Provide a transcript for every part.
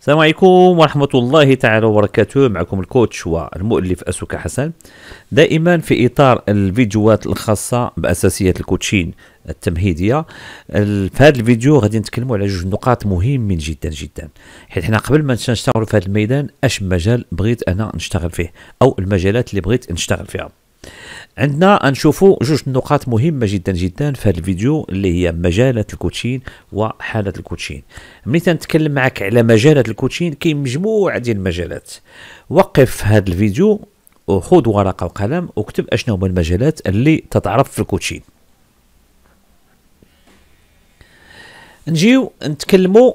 السلام عليكم ورحمة الله تعالى وبركاته معكم الكوتش والمؤلف أسوكا حسن دائما في إطار الفيديوهات الخاصة بأساسيات الكوتشين التمهيدية في هذا الفيديو غادي نتكلموا على جوج نقاط مهمين جدا جدا حيت حنا قبل ما نشتغلوا في هذا الميدان اش مجال بغيت انا نشتغل فيه او المجالات اللي بغيت نشتغل فيها عندنا نشوفوا جوج نقاط مهمه جدا جدا في هذا الفيديو اللي هي مجالة الكوتشين وحالة الكوتشين ملي تنتكلم معك على مجالة الكوتشين كاين مجموعه ديال المجالات وقف هذا الفيديو وخذ ورقه وقلم وكتب اشنو هما المجالات اللي تتعرف في الكوتشين نجيو نتكلموا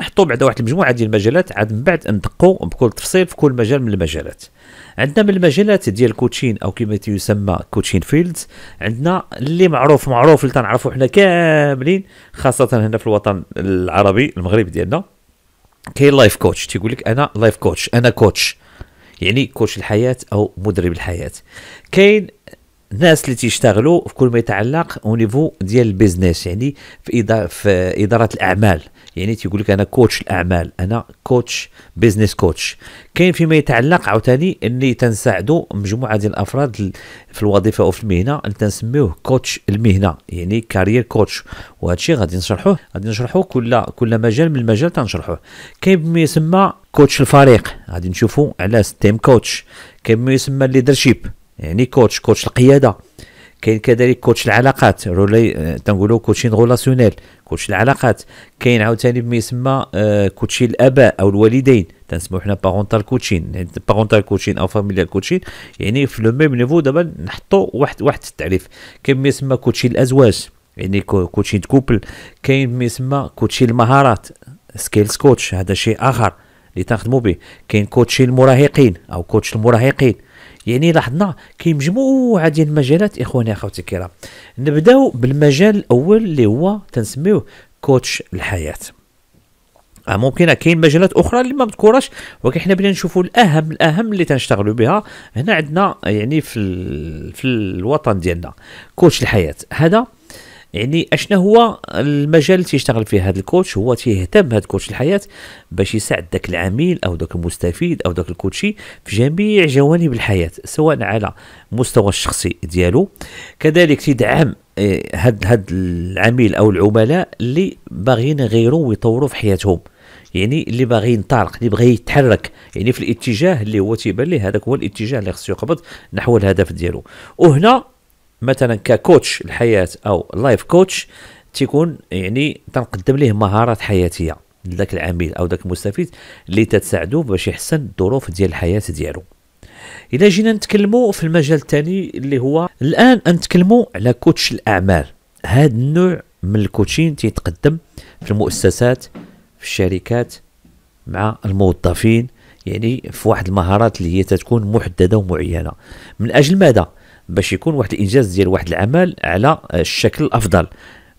نحطوا بعدا واحد المجموعه ديال المجالات عاد من بعد ندقوا بكل تفصيل في كل مجال من المجالات عندنا من المجالات ديال الكوتشين او كما يسمى كوتشين فيلدز عندنا اللي معروف معروف اللي تنعرفوا حنا كاملين خاصه هنا في الوطن العربي المغرب ديالنا كاين لايف كوتش تيقول لك انا لايف كوتش انا كوتش يعني كوتش الحياه او مدرب الحياه كاين الناس اللي تيشتغلوا في كل ما يتعلق او نيفو ديال البيزنس يعني في إدارة, في اداره الاعمال يعني تيقول لك انا كوتش الاعمال انا كوتش بيزنس كوتش كاين فيما يتعلق عاوتاني اللي تنساعدوا مجموعه ديال الافراد في الوظيفه او في المهنه اللي تنسميوه كوتش المهنه يعني كارير كوتش وهذا الشيء غادي نشرحوه غادي نشرحوه كل كل مجال من المجال تنشرحوه كاين ما يسمى كوتش الفريق غادي نشوفوا على ستيم كوتش كاين ما يسمى ليدرشيب يعني كوتش كوتش القياده كاين كذلك كوتش العلاقات رولي آه، تنقولوا كوتشين غولاسيونيل كوتش العلاقات كاين عاوتاني بما يسمى آه، كوتشي الاباء او الوالدين تنسمو حنا بارونتال كوتشين بارونتال كوتشين او فاميليال كوتشين يعني في لو ميم نيفو دابا نحطوا واحد واحد التعريف كاين ما يسمى كوتشي الازواج يعني كوتشين كوبل كاين ما يسمى كوتشي المهارات سكيلز كوتش هذا شيء اخر اللي تنخدموا به كاين كوتشي المراهقين او كوتش المراهقين يعني لاحظنا كاين مجموعه ديال المجالات اخواني اخوتي الكرام نبداو بالمجال الاول اللي هو تنسميوه كوتش الحياه آه ممكن كاين مجالات اخرى اللي ما مذكوراش ولكن حنا بغينا نشوفوا الاهم الاهم اللي تنشتغلوا بها هنا عندنا يعني في في الوطن ديالنا كوتش الحياه هذا يعني اشنا هو المجال اللي تيشتغل فيه هذا الكوتش هو تيهتم هذا الكوتش الحياه باش يساعد ذاك العميل او ذاك المستفيد او ذاك الكوتشي في جميع جوانب الحياه سواء على مستوى الشخصي ديالو كذلك تدعم آه، هاد هاد العميل او العملاء اللي باغيين يغيروا ويطوروا في حياتهم يعني اللي باغي ينطلق اللي بغى يتحرك يعني في الاتجاه اللي هو تيبان ليه هذاك هو الاتجاه اللي خصو يقبض نحو الهدف ديالو وهنا مثلا ككوتش الحياه او لايف كوتش تيكون يعني تنقدم ليه مهارات حياتيه لذاك العميل او ذاك المستفيد اللي تتساعدو باش يحسن الظروف ديال الحياه ديالو الا جينا نتكلموا في المجال الثاني اللي هو الان نتكلموا على كوتش الاعمال هذا النوع من الكوتشين تيتقدم في المؤسسات في الشركات مع الموظفين يعني في واحد المهارات اللي هي تتكون محدده ومعينه من اجل ماذا باش يكون واحد الانجاز ديال واحد العمل على الشكل الافضل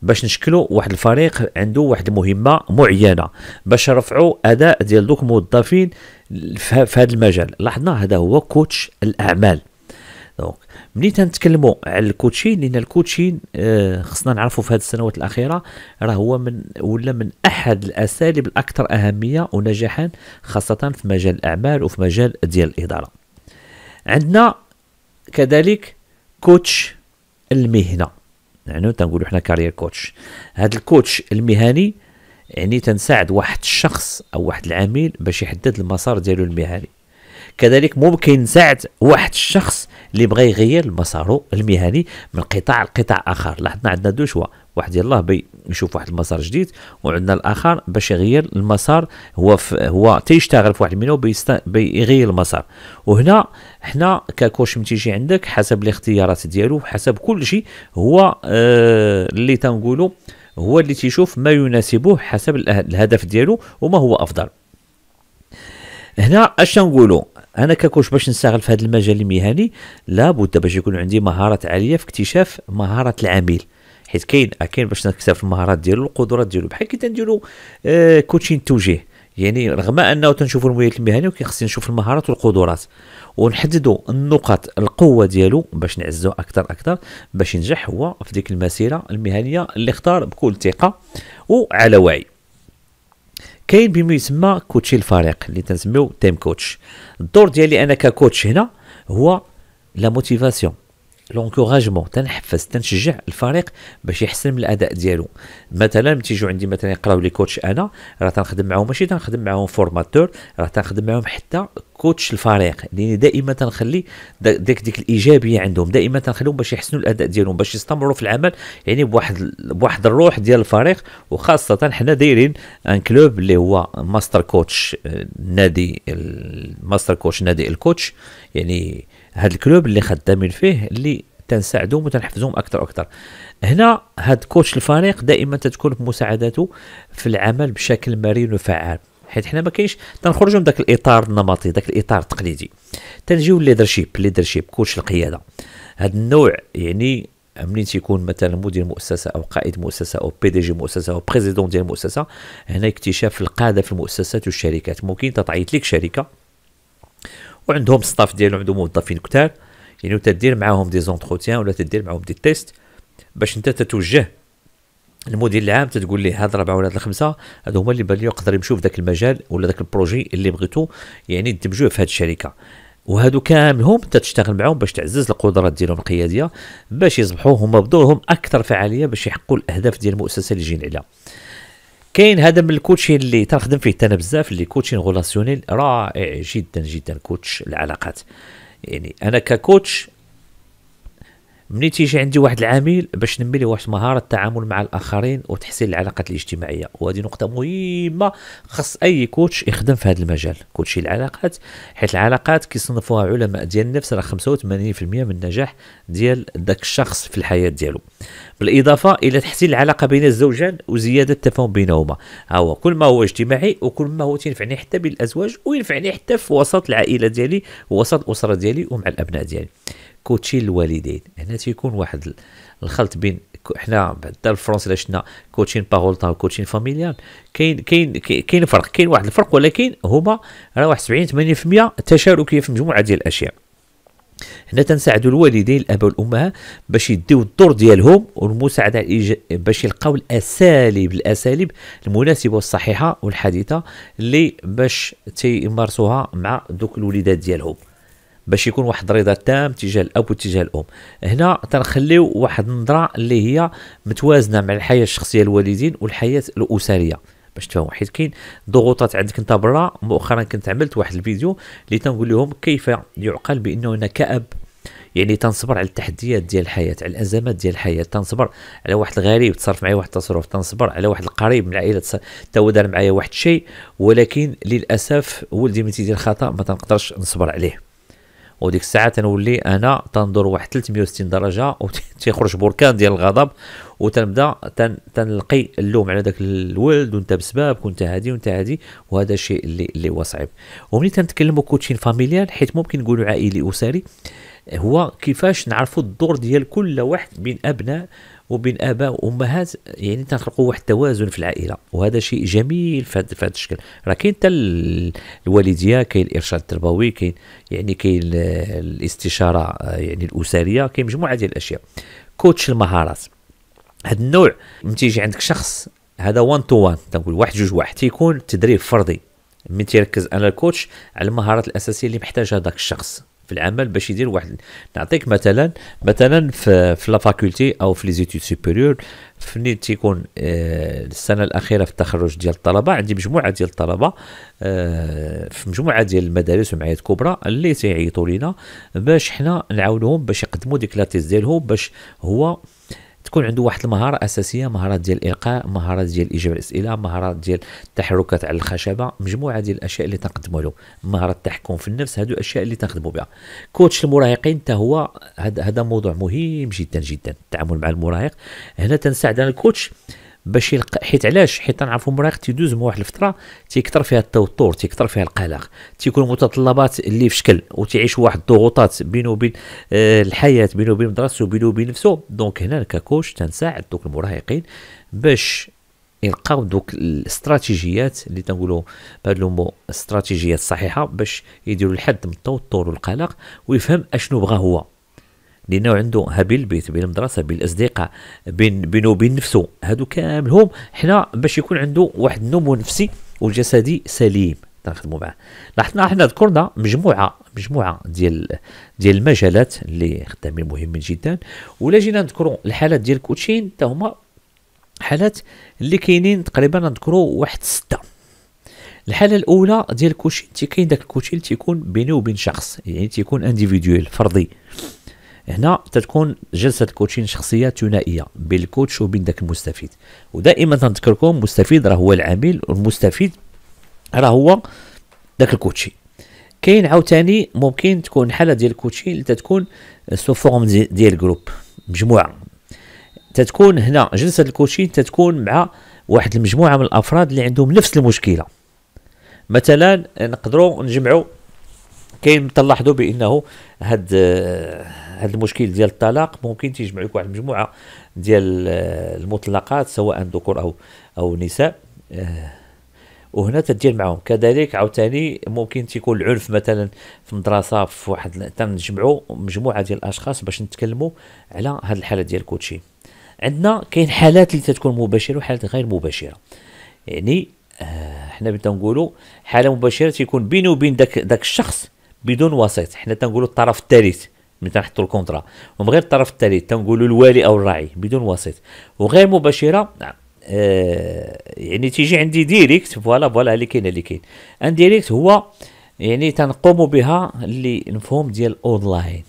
باش نشكلوا واحد الفريق عنده واحد المهمه معينه باش نرفعوا اداء ديال دوك الموظفين في هذا المجال لاحظنا هذا هو كوتش الاعمال دونك ملي تنتكلموا على الكوتشين لان الكوتشين آه خصنا نعرفوا في هذه السنوات الاخيره راه هو من ولا من احد الاساليب الاكثر اهميه ونجاحا خاصه في مجال الاعمال وفي مجال ديال الاداره عندنا كذلك كوتش المهنه يعني تنقولوا حنا كارير كوتش هذا الكوتش المهني يعني تنساعد واحد الشخص او واحد العميل باش يحدد المسار ديالو المهني كذلك ممكن نساعد واحد الشخص اللي بغى يغير مساره المهني من قطاع لقطاع اخر لاحظنا عندنا دو شوا واحد يلاه بي يشوف واحد المسار جديد وعندنا الاخر باش يغير المسار هو في هو تيشتغل في واحد المهنه يغير المسار وهنا حنا ككوش متيجي عندك حسب الاختيارات ديالو حسب كل شيء هو آه اللي تنقولو هو اللي تيشوف ما يناسبه حسب الهدف ديالو وما هو افضل هنا اش نقولوا انا ككوش باش نستغل في هذا المجال المهني لابد باش يكون عندي مهارات عاليه في اكتشاف مهارات العميل حيت كاين كاين باش نكتشف المهارات ديالو القدرات ديالو بحال كي تنديروا آه كوتشين توجيه يعني رغم انه تنشوفوا المهارات المهنيه ولكن خصني نشوف المهارات والقدرات ونحددوا النقاط القوه ديالو باش نعزو اكثر اكثر باش ينجح هو في ديك المسيره المهنيه اللي اختار بكل ثقه وعلى وعي كاين بما يسمى كوتشي الفريق اللي تنسميو تيم كوتش الدور ديالي انا ككوتش هنا هو لا موتيفاسيون لونكوراجمون تنحفز تنشجع الفريق باش يحسن من الاداء ديالو مثلا تيجيو عندي مثلا يقراو لي كوتش انا راه تنخدم معاهم ماشي تنخدم معاهم فورماتور راه تنخدم معاهم حتى كوتش الفريق لان دائما تنخلي ديك ديك الايجابيه عندهم دائما تنخليهم باش يحسنوا الاداء ديالهم باش يستمروا في العمل يعني بواحد بواحد الروح ديال الفريق وخاصه حنا دايرين ان كلوب اللي هو ماستر آه، كوتش نادي ماستر كوتش نادي الكوتش يعني هاد الكلوب اللي خدامين فيه اللي تنساعدهم وتنحفزهم اكثر واكثر هنا هاد كوتش الفريق دائما تتكون مساعدته في العمل بشكل مرن وفعال حيت حنا ما كاينش تنخرجوا من داك الاطار النمطي داك الاطار التقليدي تنجيو ليدرشيب ليدرشيب كوتش القياده هذا النوع يعني منين تيكون مثلا مدير مؤسسه او قائد مؤسسه او بي دي جي مؤسسه او بريزيدون ديال المؤسسه هنا اكتشاف القاده في المؤسسات والشركات ممكن تتعيط لك شركه وعندهم ستاف ديالهم عندهم موظفين كثار يعني تدير معاهم دي زونتروتيان ولا تدير معاهم دي تيست باش انت تتوجه المدير العام تتقول ليه هاد ربعه ولا هاد الخمسه هادو هما اللي بالي يقدر يمشيو في ذاك المجال ولا ذاك البروجي اللي بغيتو يعني تدمجوه في هاد الشركه وهادو كاملهم تتشتغل معاهم باش تعزز القدرات ديالهم القياديه باش يصبحوا هما بدورهم اكثر فعاليه باش يحققوا الاهداف ديال المؤسسه اللي جايين عليها كاين هذا من الكوتشين اللي تنخدم فيه انا بزاف اللي كوتشين غولاسيونيل رائع جدا جدا كوتش العلاقات يعني انا ككوتش ملي تيجي عندي واحد العامل باش نمي ليه واحد مهاره التعامل مع الاخرين وتحسين العلاقات الاجتماعيه وهذه نقطه مهمه خاص اي كوتش يخدم في هذا المجال كوتشي العلاقات حيت العلاقات كيصنفوها علماء ديال النفس راه 85% من النجاح ديال داك الشخص في الحياه ديالو بالاضافه الى تحسين العلاقه بين الزوجين وزياده التفاهم بينهما هو كل ما هو اجتماعي وكل ما هو تنفعني حتى بالازواج وينفعني حتى في وسط العائله ديالي ووسط الاسره ديالي ومع الابناء ديالي كوتشي الوالدين هنا تيكون واحد الخلط بين حنا بعد الفرنسي شفنا كوتشين بارولتان وكوتشين فاميليال كاين كاين كاين فرق كاين واحد الفرق ولكن هما راه واحد 70 80% تشاركيه في مجموعه ديال الاشياء هنا تنساعدوا الوالدين الاب والامهات باش يديو الدور ديالهم والمساعده باش يلقاو الاساليب الاساليب المناسبه والصحيحه والحديثه اللي باش تيمارسوها مع دوك الوليدات ديالهم باش يكون واحد الرضا تام تجاه الاب وتجاه الام هنا تنخليو واحد النظره اللي هي متوازنه مع الحياه الشخصيه الوالدين والحياه الاسريه باش تفهموا حيت كاين ضغوطات عندك انت برا مؤخرا كنت عملت واحد الفيديو اللي تنقول لهم كيف يعقل بانه انا كاب يعني تنصبر على التحديات ديال الحياه على الازمات ديال الحياه تنصبر على واحد الغريب تصرف معايا واحد التصرف تنصبر على واحد القريب من العائله تا هو دار معايا واحد الشيء ولكن للاسف ولدي ملي تيدير خطا ما تنقدرش نصبر عليه وديك الساعه تنولي انا تندور واحد 360 درجه وتيخرج بركان ديال الغضب وتنبدا تن تنلقي اللوم على داك الولد وانت بسبابك كنت هادي وانت هادي وهذا الشيء اللي اللي هو صعيب وملي تنتكلموا كوتشين فاميليال حيت ممكن نقولوا عائلي اسري هو كيفاش نعرفوا الدور ديال كل واحد من ابناء وبين اباء وامهات يعني تنخلقوا واحد التوازن في العائله وهذا شيء جميل في هذا الشكل راه كاين حتى الوالديه كاين الارشاد التربوي كاين يعني كاين الاستشاره آه، يعني الاسريه كاين مجموعه ديال الاشياء كوتش المهارات هذا النوع من تيجي عندك شخص هذا وان تو وان تنقول واحد جوج واحد تيكون تدريب فردي من تيركز انا الكوتش على المهارات الاساسيه اللي محتاجها ذاك الشخص في العمل باش يدير واحد نعطيك مثلا مثلا في في لا فاكولتي او في لي زيتود سوبيريور فني تيكون آه، السنه الاخيره في التخرج ديال الطلبه عندي مجموعه ديال الطلبه آه، في مجموعه ديال المدارس ومعيات كبرى اللي تيعيطوا لينا باش حنا نعاونوهم باش يقدموا ديك لا ديالهم باش هو تكون عنده واحد المهاره اساسيه مهارات ديال الالقاء مهارات ديال اجابه الاسئله مهارات ديال التحركات على الخشبه مجموعه ديال الاشياء اللي تنقدموا له مهاره التحكم في النفس هادو الاشياء اللي تنخدموا بها كوتش المراهقين حتى هو هذا موضوع مهم جدا جدا التعامل مع المراهق هنا تنساعد الكوتش باش يلقى حيت علاش حيت نعرفوا المراهق تيدوز من واحد الفتره تيكثر فيها التوتر تيكثر فيها القلق تيكون متطلبات اللي في شكل وتعيش واحد الضغوطات بينه وبين آه الحياه بينه وبين مدرسته بينه وبين نفسه دونك هنا ككوش تنساعد دوك المراهقين باش يلقاو دوك الاستراتيجيات اللي تنقولوا بهذا لومو استراتيجيات صحيحه باش يديروا الحد من التوتر والقلق ويفهم اشنو بغا هو لانه عنده هابيل بيت البيت بين المدرسه بين الاصدقاء بين بينه وبين نفسه هادو كاملهم حنا باش يكون عنده واحد النمو نفسي وجسدي سليم تنخدموا معاه لاحظنا حنا ذكرنا مجموعه مجموعه ديال ديال المجالات اللي خدامين مهمين جدا ولا جينا نذكروا الحالات ديال الكوتشين حتى هما حالات اللي كاينين تقريبا نذكروا واحد سته الحاله الاولى ديال الكوتشين تيكاين كاين داك الكوتشين تيكون بيني وبين شخص يعني تيكون انديفيدويل فردي هنا تتكون جلسه الكوتشين شخصيه ثنائيه بين الكوتش وبين ذاك المستفيد ودائما تنذكركم المستفيد راه هو العميل والمستفيد راه هو ذاك الكوتشي كاين عاوتاني ممكن تكون حاله ديال الكوتشي اللي تتكون سو فورم ديال جروب مجموعه تتكون هنا جلسه الكوتشين تتكون مع واحد المجموعه من الافراد اللي عندهم نفس المشكله مثلا نقدروا نجمعوا كاين تلاحظوا بانه هاد هذا المشكل ديال الطلاق ممكن تيجمع لك واحد المجموعه ديال المطلقات سواء ذكور او او نساء آه، وهنا تدير معهم كذلك عاوتاني ممكن تيكون العنف مثلا في مدرسه في واحد تنجمعوا مجموعه ديال الاشخاص باش نتكلموا على هذه الحاله ديال الكوتشي عندنا كاين حالات اللي تتكون مباشره وحالات غير مباشره يعني آه، حنا بدنا نقولوا حاله مباشره تيكون بيني وبين داك داك الشخص بدون وسيط حنا تنقولوا الطرف الثالث من تنحطوا الكونترا ومن غير الطرف الثالث تنقولوا الوالي او الراعي بدون وسيط وغير مباشره نعم، آه يعني تيجي عندي ديريكت فوالا فوالا اللي كاين اللي كاين ان ديريكت هو يعني تنقوم بها اللي المفهوم ديال اونلاين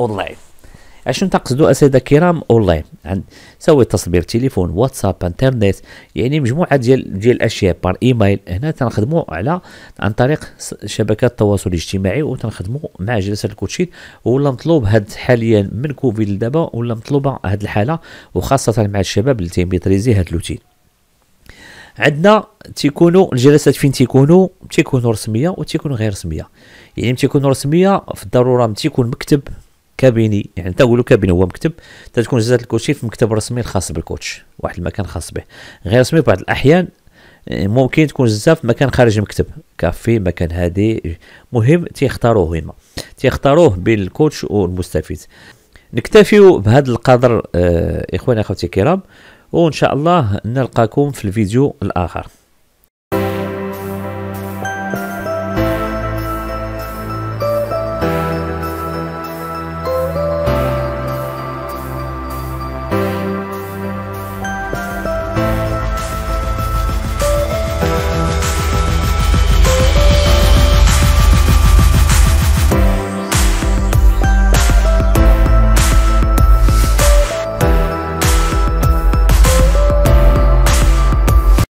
اونلاين اشنو تقصدوا اساتذه كرام اونلاين عن سواء تصبير تليفون واتساب انترنت يعني مجموعه ديال ديال الاشياء بار ايميل هنا تنخدموا على عن طريق شبكات التواصل الاجتماعي وتنخدموا مع جلسه الكوتشين ولا مطلوب هاد حاليا من كوفيد دابا ولا مطلوبه هاد الحاله وخاصه مع الشباب اللي تيميتريزي هاد لوتين عندنا تيكونوا الجلسات فين تيكونوا تيكونوا رسميه وتيكونوا غير رسميه يعني تيكونوا رسميه في الضروره تيكون مكتب كابيني يعني تقولوا كابيني هو مكتب تتكون جزاه الكوتشي في مكتب رسمي الخاص بالكوتش واحد المكان خاص به غير رسمي بعض الاحيان آه، ممكن تكون بزاف في مكان خارج المكتب كافي مكان هادي مهم تيختاروه هما تيختاروه بين الكوتش والمستفيد نكتفيو بهذا القدر آه، اخواني اخوتي الكرام وان شاء الله نلقاكم في الفيديو الاخر